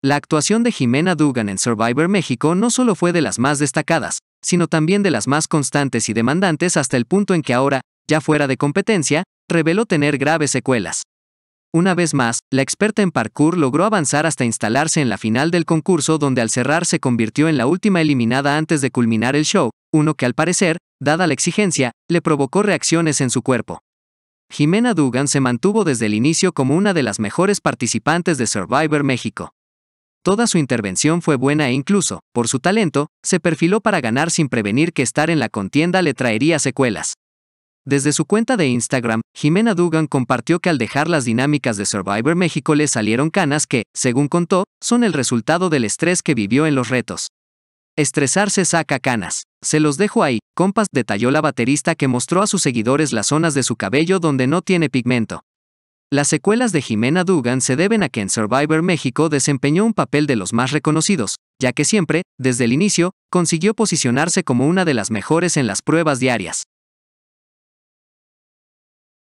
La actuación de Jimena Dugan en Survivor México no solo fue de las más destacadas, sino también de las más constantes y demandantes hasta el punto en que ahora, ya fuera de competencia, reveló tener graves secuelas. Una vez más, la experta en parkour logró avanzar hasta instalarse en la final del concurso donde al cerrar se convirtió en la última eliminada antes de culminar el show, uno que al parecer, dada la exigencia, le provocó reacciones en su cuerpo. Jimena Dugan se mantuvo desde el inicio como una de las mejores participantes de Survivor México. Toda su intervención fue buena e incluso, por su talento, se perfiló para ganar sin prevenir que estar en la contienda le traería secuelas. Desde su cuenta de Instagram, Jimena Dugan compartió que al dejar las dinámicas de Survivor México le salieron canas que, según contó, son el resultado del estrés que vivió en los retos. Estresarse saca canas. Se los dejo ahí, compas, detalló la baterista que mostró a sus seguidores las zonas de su cabello donde no tiene pigmento. Las secuelas de Jimena Dugan se deben a que en Survivor México desempeñó un papel de los más reconocidos, ya que siempre, desde el inicio, consiguió posicionarse como una de las mejores en las pruebas diarias.